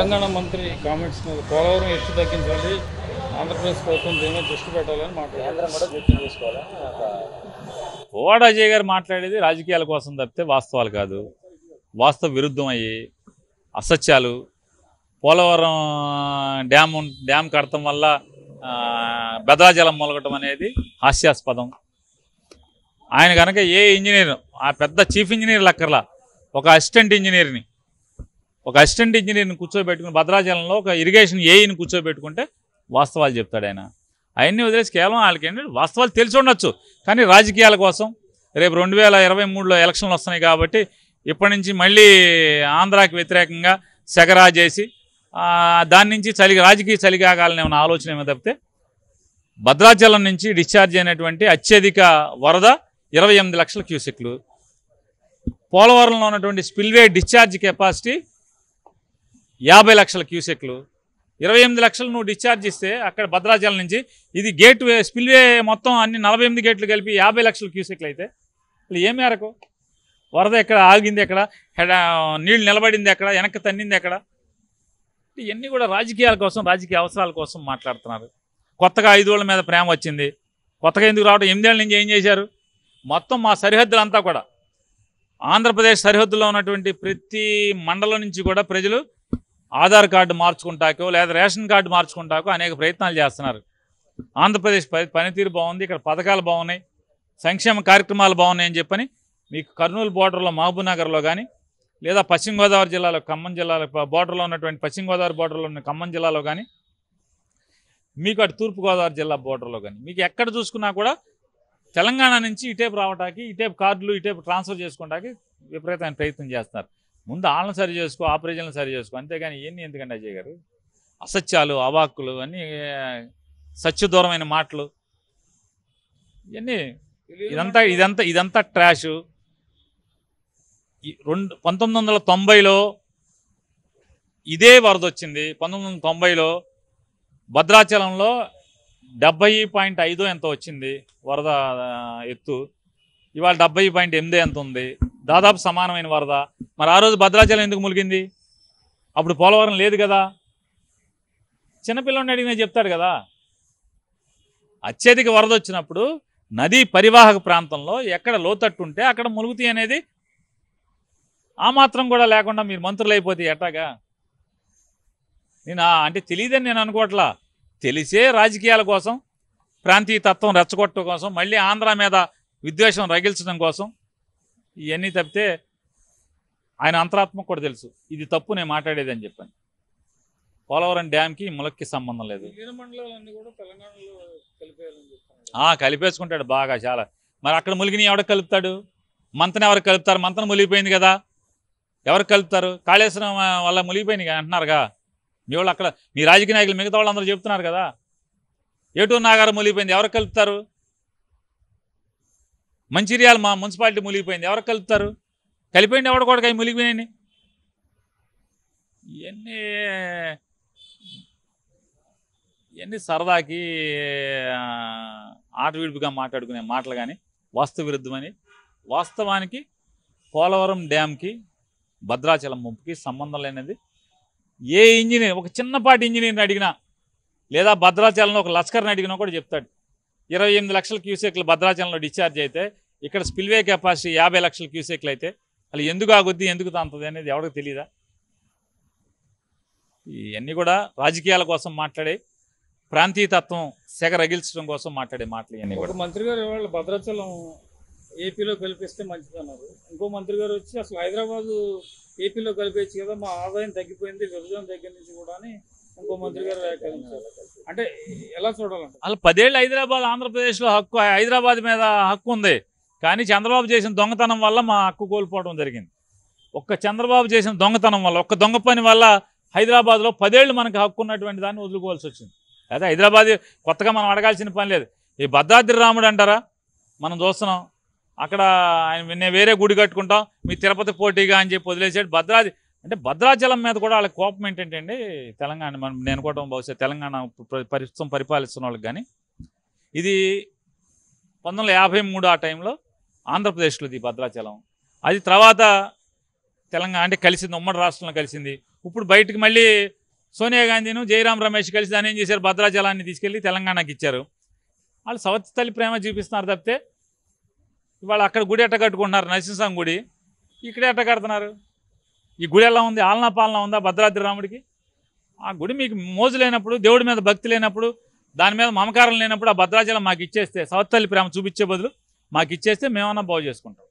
తెలంగాణ మంత్రి కామెంట్స్ మీద పోలవరం ఎత్తు తగ్గించాలి ఆంధ్రప్రదేశ్ ప్రభుత్వం దీని దృష్టి పెట్టాలని మాట్లాడారు కోడా అజయ్ గారు మాట్లాడేది రాజకీయాల కోసం తప్పితే వాస్తవాలు కాదు వాస్తవ విరుద్ధం అయ్యి అసత్యాలు పోలవరం డ్యామ్ డ్యామ్ కడటం వల్ల బెదరాజలం మొలగటం అనేది హాస్యాస్పదం ఆయన కనుక ఏ ఇంజనీర్ ఆ పెద్ద చీఫ్ ఇంజనీర్ లక్కర్లా ఒక అసిస్టెంట్ ఇంజనీర్ని ఒక అసిస్టెంట్ ఇంజనీర్ని కూర్చోబెట్టుకుని భద్రాచలంలో ఒక ఇరిగేషన్ ఏఈని కూర్చోబెట్టుకుంటే వాస్తవాలు చెప్తాడు ఆయన అవన్నీ వదిలేసి కేవలం వాళ్ళకి ఏంటంటే వాస్తవాలు తెలిసి ఉండొచ్చు కానీ రాజకీయాల కోసం రేపు రెండు వేల ఇరవై మూడులో ఎలక్షన్లు వస్తున్నాయి కాబట్టి ఇప్పటి నుంచి మళ్ళీ ఆంధ్రాకి వ్యతిరేకంగా సెగరా చేసి దాని నుంచి చలి రాజకీయ చలిగాగాలని ఏమైనా ఆలోచన ఏమో తప్పితే భద్రాచలం నుంచి డిశ్చార్జ్ అయినటువంటి అత్యధిక వరద ఇరవై లక్షల క్యూసెక్లు పోలవరంలో ఉన్నటువంటి స్పిల్వే డిశ్చార్జ్ కెపాసిటీ యాభై లక్షల క్యూసెక్లు ఇరవై ఎనిమిది లక్షలు నువ్వు డిశ్చార్జ్ ఇస్తే అక్కడ భద్రాచలం నుంచి ఇది గేట్ స్పిల్వే మొత్తం అన్ని నలభై ఎనిమిది గేట్లు కలిపి యాభై లక్షల క్యూసెక్లు అయితే అసలు ఏ మేరకు వరద ఎక్కడ ఆగింది ఎక్కడ నీళ్ళు నిలబడింది ఎక్కడ వెనక్కి తన్నింది ఎక్కడ ఇవన్నీ కూడా రాజకీయాల కోసం రాజకీయ అవసరాల కోసం మాట్లాడుతున్నారు కొత్తగా ఐదువేళ్ల మీద ప్రేమ వచ్చింది కొత్తగా ఎందుకు రావడం ఎనిమిదేళ్ళ నుంచి ఏం చేశారు మొత్తం మా సరిహద్దులంతా కూడా ఆంధ్రప్రదేశ్ సరిహద్దులో ఉన్నటువంటి ప్రతి మండలం నుంచి కూడా ప్రజలు ఆధార్ కార్డు మార్చుకుంటాకో లేదా రేషన్ కార్డు మార్చుకుంటాకో అనేక ప్రయత్నాలు చేస్తున్నారు ఆంధ్రప్రదేశ్ పనితీరు బాగుంది ఇక్కడ పథకాలు బాగున్నాయి సంక్షేమ కార్యక్రమాలు బాగున్నాయని చెప్పని మీకు కర్నూలు బోర్డర్లో మహబూబ్నగర్లో కానీ లేదా పశ్చిమ గోదావరి జిల్లాలో ఖమ్మం జిల్లాలో బోర్డర్లో ఉన్నటువంటి పశ్చిమ గోదావరి బోర్డర్లో ఉన్న ఖమ్మం జిల్లాలో కానీ మీకు అటు తూర్పుగోదావరి జిల్లా బోర్డర్లో కానీ మీకు ఎక్కడ చూసుకున్నా కూడా తెలంగాణ నుంచి ఇటేపు రావడానికి ఇటేపు కార్డులు ఇటేపు ట్రాన్స్ఫర్ చేసుకోవడానికి విపరీతమైన ప్రయత్నం చేస్తున్నారు ముందు వాళ్ళని సరి చేసుకో ఆపరేషన్లు సరి చేసుకో అంతేగాని ఇవన్నీ ఎందుకండి అజయ్ గారు అసత్యాలు అవాక్కులు అన్నీ సత్యదూరమైన మాటలు ఇవన్నీ ఇదంతా ఇదంతా ఇదంతా ట్రాష్ రెండు పంతొమ్మిది వందల తొంభైలో ఇదే వరద వచ్చింది పంతొమ్మిది వందల తొంభైలో భద్రాచలంలో డెబ్బై పాయింట్ ఐదో ఎంత వచ్చింది వరద ఎత్తు ఇవాళ డెబ్బై పాయింట్ ఎనిమిది ఎంత ఉంది దాదాపు సమానమైన వరద మరి ఆ రోజు భద్రాచలం ఎందుకు ములిగింది అప్పుడు పోలవరం లేదు కదా చిన్నపిల్లని అడిగినా చెప్తాడు కదా అత్యధిక వరద వచ్చినప్పుడు నదీ పరివాహక ప్రాంతంలో ఎక్కడ లోతట్టు ఉంటే అక్కడ ములుగుతాయి అనేది ఆ మాత్రం కూడా లేకుండా మీరు మంత్రులు అయిపోతే ఎట్టాగా నేను అంటే తెలియదని నేను అనుకోవట్లా తెలిసే రాజకీయాల కోసం ప్రాంతీయ తత్వం రెచ్చగొట్టడం కోసం మళ్ళీ ఆంధ్ర మీద విద్వేషం రగిల్చడం కోసం ఇవన్నీ తప్పితే ఆయన అంతరాత్మకు కూడా తెలుసు ఇది తప్పు నేను మాట్లాడేది అని చెప్పాను పోలవరం డ్యామ్కి ములక్కి సంబంధం లేదు కలిపేసుకుంటాడు బాగా చాలా మరి అక్కడ ములిగిని ఎవడ కలుపుతాడు మంతని ఎవరు కలుపుతారు మంతను ములిగిపోయింది కదా ఎవరు కలుపుతారు కాళేశ్వరం వల్ల ములిగిపోయింది కదా అంటున్నారుగా మీ వాళ్ళు అక్కడ మీ రాజకీయ నాయకులు మిగతా వాళ్ళందరూ చెప్తున్నారు కదా ఏటూరు నాగారు ములిగిపోయింది ఎవరు కలుపుతారు మంచిర్యాల మా మున్సిపాలిటీ మునిగిపోయింది ఎవరు కలుపుతారు కలిపోయింది ఎవడ కూడా మునిగిపోయినాయి ఇవన్నీ ఇవన్నీ సరదాకి ఆటవిడుపుగా మాట్లాడుకునే మాటలు కానీ వాస్తు విరుద్ధమని వాస్తవానికి పోలవరం డ్యామ్కి భద్రాచలం ముంపుకి సంబంధం లేనిది ఏ ఇంజనీర్ ఒక చిన్నపాటి ఇంజనీర్ని అడిగినా లేదా భద్రాచలంలో ఒక లష్కర్ని అడిగినా కూడా చెప్తాడు ఇరవై ఎనిమిది లక్షల క్యూసెక్లు భద్రాచలంలో డిశ్చార్జ్ అయితే ఇక్కడ స్పిల్వే కెపాసిటీ యాభై లక్షల క్యూసెక్లు అయితే అలా ఎందుకు ఆగుద్ది ఎందుకు తాంతుంది అనేది ఎవరికి తెలియదా ఇవన్నీ కూడా రాజకీయాల కోసం మాట్లాడే ప్రాంతీయతత్వం సెగ రగిల్చడం కోసం మాట్లాడే మాటలు ఇవన్నీ కూడా మంత్రి గారు ఇవాళ భద్రాచలం ఏపీలో కలిపిస్తే మంచిదన్నారు ఇంకో మంత్రి గారు వచ్చి అసలు హైదరాబాదు ఏపీలో కలిపేచ్చు కదా మా ఆదాయం తగ్గిపోయింది విభజన దగ్గర నుంచి కూడా అని అంటే ఎలా చూడాలంటే అలా పదేళ్ళు హైదరాబాద్ ఆంధ్రప్రదేశ్లో హక్కు హైదరాబాద్ మీద హక్కు ఉంది కానీ చంద్రబాబు చేసిన దొంగతనం వల్ల మా హక్కు కోల్పోవడం జరిగింది ఒక్క చంద్రబాబు చేసిన దొంగతనం వల్ల ఒక్క దొంగ పని వల్ల హైదరాబాద్లో పదేళ్ళు మనకు హక్కు ఉన్నటువంటి దాన్ని వదులుకోవాల్సి వచ్చింది అదే హైదరాబాద్ కొత్తగా మనం అడగాల్సిన పని లేదు ఈ భద్రాద్రి రాముడు అంటారా మనం చూస్తున్నాం అక్కడ ఆయన నేను వేరే గుడి కట్టుకుంటాం మీ తిరుపతి పోటీగా అని చెప్పి వదిలేసాడు భద్రాది అంటే భద్రాచలం మీద కూడా వాళ్ళ కోపం ఏంటంటే అండి తెలంగాణ మనం నేను కూడా బహుశా తెలంగాణ ప్రస్తుతం పరిపాలిస్తున్న వాళ్ళకి కానీ ఇది పంతొమ్మిది యాభై మూడు ఆ టైంలో ఆంధ్రప్రదేశ్లో ఇది భద్రాచలం అది తర్వాత తెలంగాణ అంటే కలిసింది ఉమ్మడి రాష్ట్రంలో కలిసింది ఇప్పుడు బయటకు మళ్ళీ సోనియా గాంధీను జయరాం రమేష్ కలిసి దాని ఏం చేశారు భద్రాచలాన్ని తీసుకెళ్ళి తెలంగాణకి ఇచ్చారు వాళ్ళు సవత్ తల్లి ప్రేమ చూపిస్తున్నారు తప్పితే ఇవాళ అక్కడ గుడి ఎట్ట కట్టుకుంటున్నారు నరసింహస్వామి గుడి ఇక్కడే ఎట్ట కడుతున్నారు ఈ గుడి ఎలా ఉంది ఆలనా పాలన ఉందా భద్రాద్రి రాముడికి ఆ గుడి మీకు మోజు లేనప్పుడు దేవుడి మీద భక్తి లేనప్పుడు దాని మీద మమకారం లేనప్పుడు ఆ భద్రాచలం మాకు ఇచ్చేస్తే సవత్తల్లి ప్రేమ చూపించే బదులు మాకు ఇచ్చేస్తే మేమన్నా బాగు చేసుకుంటాం